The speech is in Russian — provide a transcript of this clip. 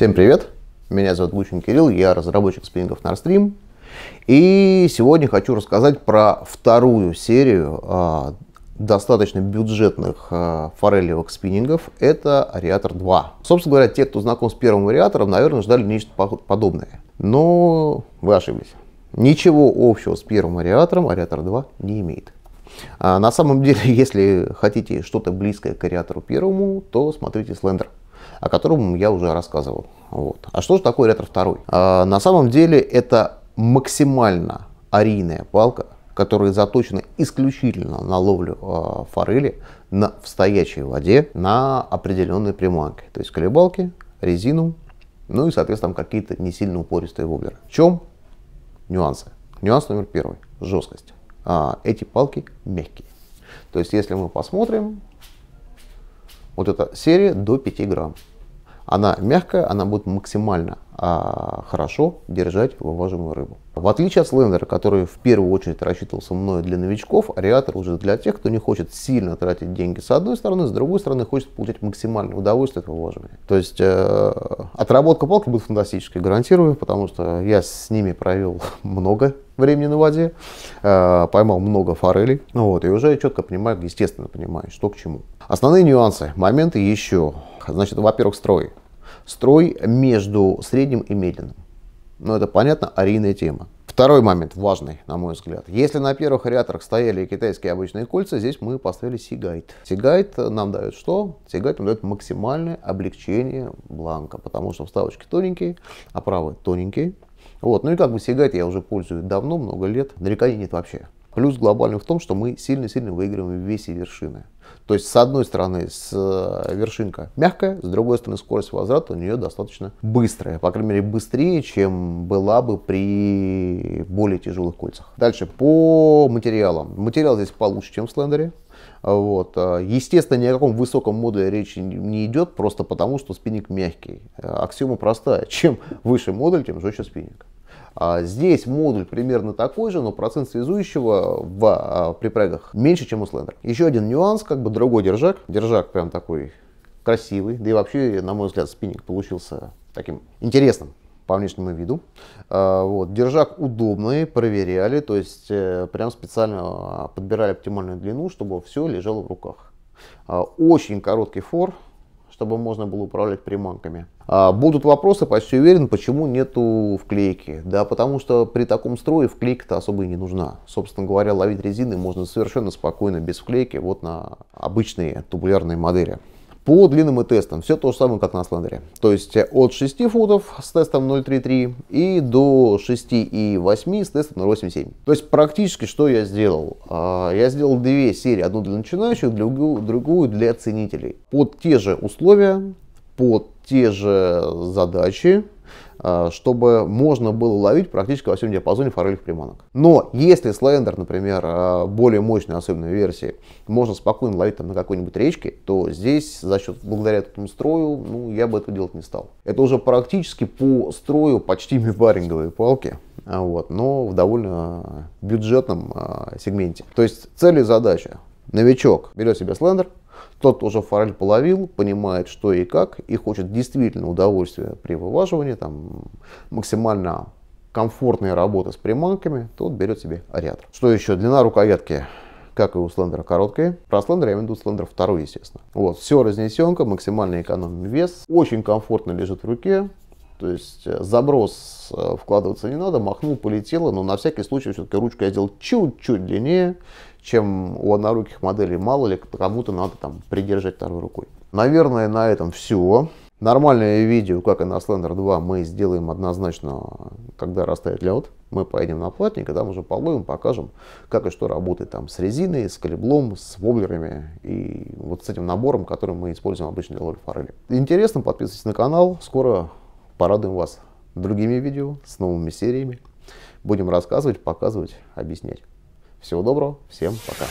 Всем привет! Меня зовут Лучин Кирилл, я разработчик спиннингов Narstream. И сегодня хочу рассказать про вторую серию э, достаточно бюджетных э, форелевых спиннингов. Это Ариатор 2. Собственно говоря, те, кто знаком с первым вариатором, наверное, ждали нечто подобное. Но вы ошиблись. Ничего общего с первым вариатором Ариатор 2 не имеет. А на самом деле, если хотите что-то близкое к Ариатору первому, то смотрите Слендер о котором я уже рассказывал. Вот. А что же такое ретро второй? А, на самом деле это максимально арийная палка, которая заточена исключительно на ловлю а, форели на, в стоячей воде на определенной приманке. То есть колебалки, резину, ну и, соответственно, какие-то не сильно упористые воблеры. В чем нюансы? Нюанс номер первый – жесткость. А, эти палки мягкие. То есть, если мы посмотрим, вот эта серия до 5 грамм. Она мягкая, она будет максимально а, хорошо держать вываженную рыбу. В отличие от слендера, который в первую очередь рассчитывался мной для новичков, ариатор уже для тех, кто не хочет сильно тратить деньги с одной стороны, с другой стороны хочет получать максимальное удовольствие от вываживания. То есть э, отработка палки будет фантастической, гарантирую, потому что я с ними провел много времени на воде, э, поймал много форелей, ну вот, и уже четко понимаю, естественно понимаю, что к чему. Основные нюансы, моменты еще. Значит, во-первых, строй. Строй между средним и медленным. Но ну, это, понятно, арийная тема. Второй момент важный, на мой взгляд. Если на первых реакторах стояли китайские обычные кольца, здесь мы поставили сигайт. Сигайт нам дает что? Сигайт нам дает максимальное облегчение бланка, потому что вставочки тоненькие, оправы а тоненькие, вот. Ну и как бы Seagate я уже пользуюсь давно, много лет, нареканий нет вообще. Плюс глобальный в том, что мы сильно-сильно выигрываем в весе вершины. То есть, с одной стороны, с э, вершинка мягкая, с другой стороны, скорость возврата у нее достаточно быстрая. По крайней мере, быстрее, чем была бы при более тяжелых кольцах. Дальше, по материалам. Материал здесь получше, чем в Слендере. Вот. А, естественно, ни о каком высоком модуле речи не идет, просто потому, что спинник мягкий. Аксиома простая. Чем выше модуль, тем жестче спинник. А, здесь модуль примерно такой же, но процент связующего в а, припрягах меньше, чем у слендера. Еще один нюанс, как бы другой держак. Держак прям такой красивый, да и вообще, на мой взгляд, спинник получился таким интересным по внешнему виду. А, вот. Держак удобный, проверяли, то есть э, прям специально а, подбирали оптимальную длину, чтобы все лежало в руках. А, очень короткий фор, чтобы можно было управлять приманками. будут вопросы, почти уверен, почему нету вклейки. Да, потому что при таком строе вклейка-то особо и не нужна. Собственно говоря, ловить резины можно совершенно спокойно без вклейки, вот на обычные тубулярные модели. По длинным и тестам все то же самое, как на Асландере. То есть э, от 6 футов с тестом 0.33 и до 6,8 с тестом 0.87. То есть практически что я сделал? А, я сделал две серии, одну для начинающих, другую для ценителей. Под те же условия, под те же задачи, Э, чтобы можно было ловить практически во всем диапазоне форелевых приманок. Но если слендер, например, э, более мощной особенной версии, можно спокойно ловить там на какой-нибудь речке, то здесь за счет, благодаря этому строю, ну, я бы этого делать не стал. Это уже практически по строю почти мибаринговые палки, а, вот, но в довольно бюджетном а, сегменте. То есть цель и задача. Новичок берет себе слендер, тот уже форель половил, понимает, что и как, и хочет действительно удовольствия при вываживании, там, максимально комфортная работа с приманками, тот берет себе ариатор. Что еще? Длина рукоятки как и у слендера короткая. Про слендер я имею в виду слендер второй, естественно. Вот, все разнесенка, максимально экономный вес. Очень комфортно лежит в руке. То есть э, заброс э, вкладываться не надо, махнул, полетело, но на всякий случай все-таки ручку я сделал чуть-чуть длиннее, чем у одноруких моделей. Мало ли, кому-то надо там придержать второй рукой. Наверное, на этом все. Нормальное видео, как и на Slender 2, мы сделаем однозначно, когда растает лед. Мы поедем на платник, и там уже половим, покажем, как и что работает там с резиной, с колеблом, с воблерами и вот с этим набором, который мы используем обычно для ловли форели. Интересно, подписывайтесь на канал. Скоро порадуем вас другими видео с новыми сериями. Будем рассказывать, показывать, объяснять. Всего доброго, всем пока.